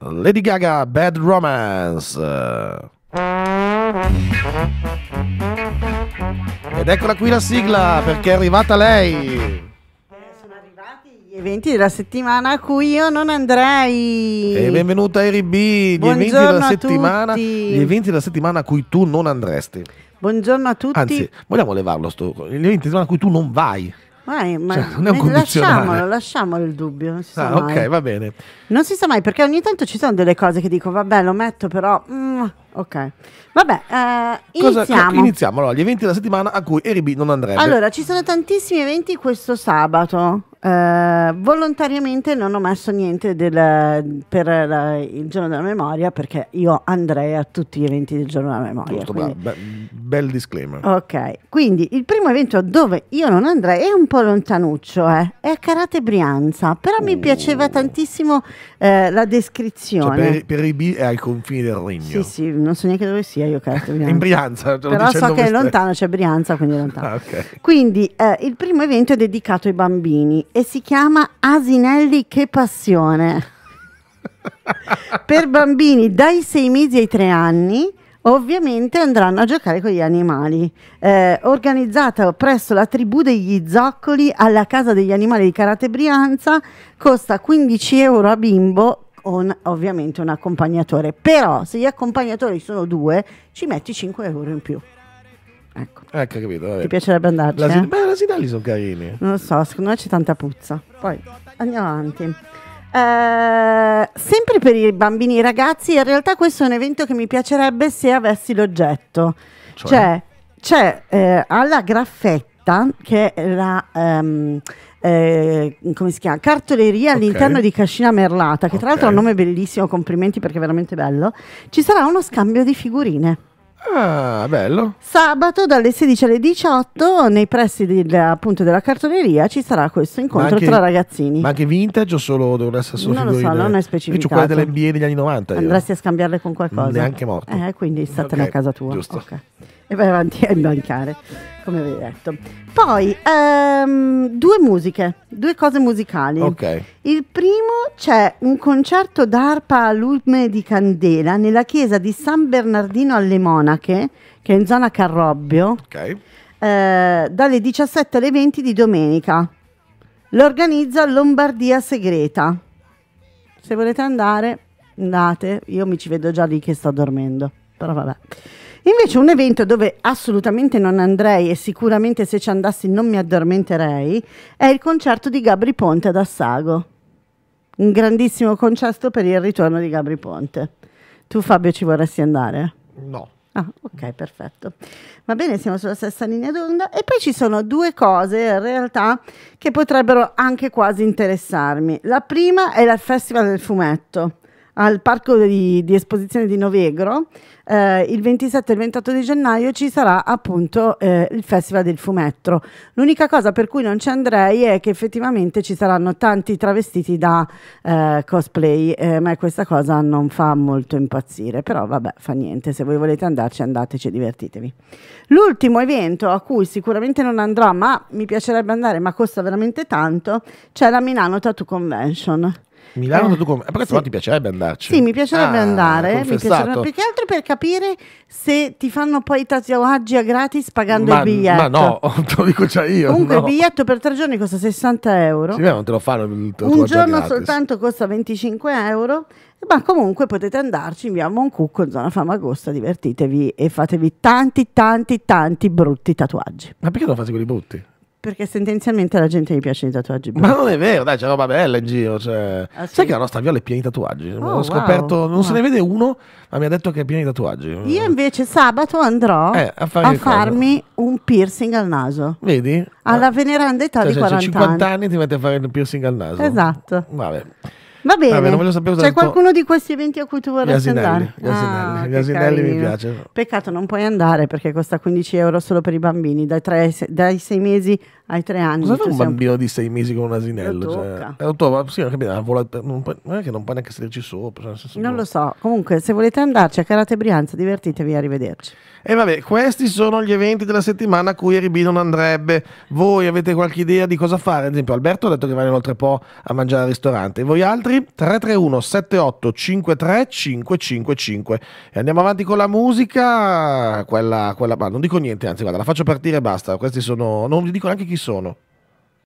Lady Gaga Bad Romance. Ed eccola qui la sigla perché è arrivata lei eh, Sono arrivati gli eventi della settimana a cui io non andrei. E benvenuta Eri gli eventi della settimana, gli eventi della settimana a cui tu non andresti. Buongiorno a tutti. Anzi, vogliamo levarlo sto, gli eventi della settimana a cui tu non vai. Vai, ma cioè, non è un lasciamolo, lasciamolo il dubbio. Non si ah, ok, mai. va bene. Non si sa mai perché ogni tanto ci sono delle cose che dico, vabbè, lo metto, però. Mm, ok, vabbè, eh, iniziamo. Co- iniziamo allora, gli eventi della settimana a cui Eribi non andrebbe. Allora, ci sono tantissimi eventi questo sabato. Eh, volontariamente non ho messo niente del, per la, il giorno della memoria perché io andrei a tutti gli eventi del giorno della memoria. Giusto, quindi... beh, bel disclaimer. Ok, quindi il primo evento dove io non andrei è un po' lontanuccio, eh. è a Karate Brianza, però uh. mi oh. piaceva tantissimo eh, la descrizione. Cioè per, per, i B è ai confini del regno. Sì, sì, non so neanche dove sia io Karate Brianza. In Brianza, però so che è lontano, c'è cioè Brianza, quindi è lontano. Ah, okay. Quindi eh, il primo evento è dedicato ai bambini e si chiama Asinelli che passione. per bambini dai 6 mesi ai 3 anni ovviamente andranno a giocare con gli animali. Eh, organizzata presso la tribù degli zoccoli alla Casa degli Animali di Carate Brianza, costa 15 euro a bimbo con ovviamente un accompagnatore. Però se gli accompagnatori sono due, ci metti 5 euro in più. Ecco. Ecco, capito. Vabbè. Ti piacerebbe andarci? La, eh? Beh, le Sinali sono carine. Non lo so, secondo me c'è tanta puzza. Poi andiamo avanti. Eh, sempre per i bambini e i ragazzi, in realtà questo è un evento che mi piacerebbe se avessi l'oggetto. Cioè, cioè c'è eh, alla graffetta, che è la... Um, eh, come si chiama? Cartoleria okay. all'interno di Cascina Merlata, che okay. tra l'altro ha un nome bellissimo, complimenti perché è veramente bello. Ci sarà uno scambio di figurine. Ah, bello. Sabato dalle 16 alle 18 nei pressi del, appunto della cartoneria ci sarà questo incontro anche, tra ragazzini. Ma anche vintage o solo dovrà essere solo Non lo so, non è specificato. Invece delle NBA degli anni 90. Andresti io. a scambiarle con qualcosa. Mm, neanche morto. Eh, quindi statene okay, a casa tua. Giusto. Okay. E vai avanti a imbancare, come avevi detto. Poi, um, due musiche due cose musicali. Ok. Il primo c'è un concerto d'arpa a lume di candela nella chiesa di San Bernardino alle Monache, che è in zona Carrobbio, okay. eh, dalle 17 alle 20 di domenica. L'organizza Lombardia Segreta. Se volete andare, andate. Io mi ci vedo già lì che sto dormendo, però vabbè. Invece un evento dove assolutamente non andrei e sicuramente se ci andassi non mi addormenterei è il concerto di Gabri Ponte ad Assago. Un grandissimo concerto per il ritorno di Gabri Ponte. Tu Fabio ci vorresti andare? No. Ah, ok, perfetto. Va bene, siamo sulla stessa linea d'onda. E poi ci sono due cose in realtà che potrebbero anche quasi interessarmi. La prima è il Festival del Fumetto al parco di, di esposizione di Novegro. Eh, il 27 e il 28 di gennaio ci sarà appunto eh, il Festival del Fumetto. L'unica cosa per cui non ci andrei è che effettivamente ci saranno tanti travestiti da eh, cosplay, eh, ma questa cosa non fa molto impazzire, però vabbè, fa niente, se voi volete andarci andateci, e divertitevi. L'ultimo evento a cui sicuramente non andrò, ma mi piacerebbe andare, ma costa veramente tanto, c'è la Milano Tattoo Convention. Milano, eh. tu com- eh, però sì. ti piacerebbe andarci? Sì, mi piacerebbe ah, andare, mi piacerebbe, più che altro per capire se ti fanno poi i tatuaggi a gratis pagando ma, il biglietto. Ma no, te lo dico già io. Comunque no. il biglietto per tre giorni costa 60 euro. Sì, ma non te lo fanno il tatuaggio Un giorno gratis. soltanto costa 25 euro. Ma comunque potete andarci, inviamo un cucco in zona Famagosta, divertitevi e fatevi tanti, tanti, tanti brutti tatuaggi. Ma perché non fate quelli brutti? Perché tendenzialmente alla gente gli piacciono i tatuaggi Ma non è vero, dai, c'è roba bella in giro. Cioè... Ah, sì? Sai che la nostra viola è piena di tatuaggi. Oh, Ho scoperto, wow. non wow. se ne ah. vede uno, ma mi ha detto che è piena di tatuaggi. Io invece sabato andrò eh, a, a farmi un piercing al naso. Vedi? Alla ah. veneranda età cioè, di 40 cioè, 50 anni. 50 anni ti metti a fare un piercing al naso. Esatto. Vabbè. Va bene. Vabbè, non voglio sapere C'è qualcuno di questi eventi a cui tu vorresti andare? Gli ah, gli asinelli mi piace. Peccato, non puoi andare perché costa 15 euro solo per i bambini, dai, tre, dai 6 mesi ai tre anni. Cosa fa un bambino un... di 6 mesi con un asinello? Lo tocca. Cioè, tocca. Eh, sì, non, non, puoi, non è che non puoi neanche sederci sopra. Senso, non lo so. Comunque, se volete andarci a Carate Brianza, divertitevi, arrivederci. E vabbè, questi sono gli eventi della settimana a cui RB non andrebbe. Voi avete qualche idea di cosa fare? Ad esempio, Alberto ha detto che vanno oltre po' a mangiare al ristorante. Voi altri? numeri 331 78 53 555 e andiamo avanti con la musica quella, quella non dico niente anzi guarda la faccio partire e basta questi sono non vi dico neanche chi sono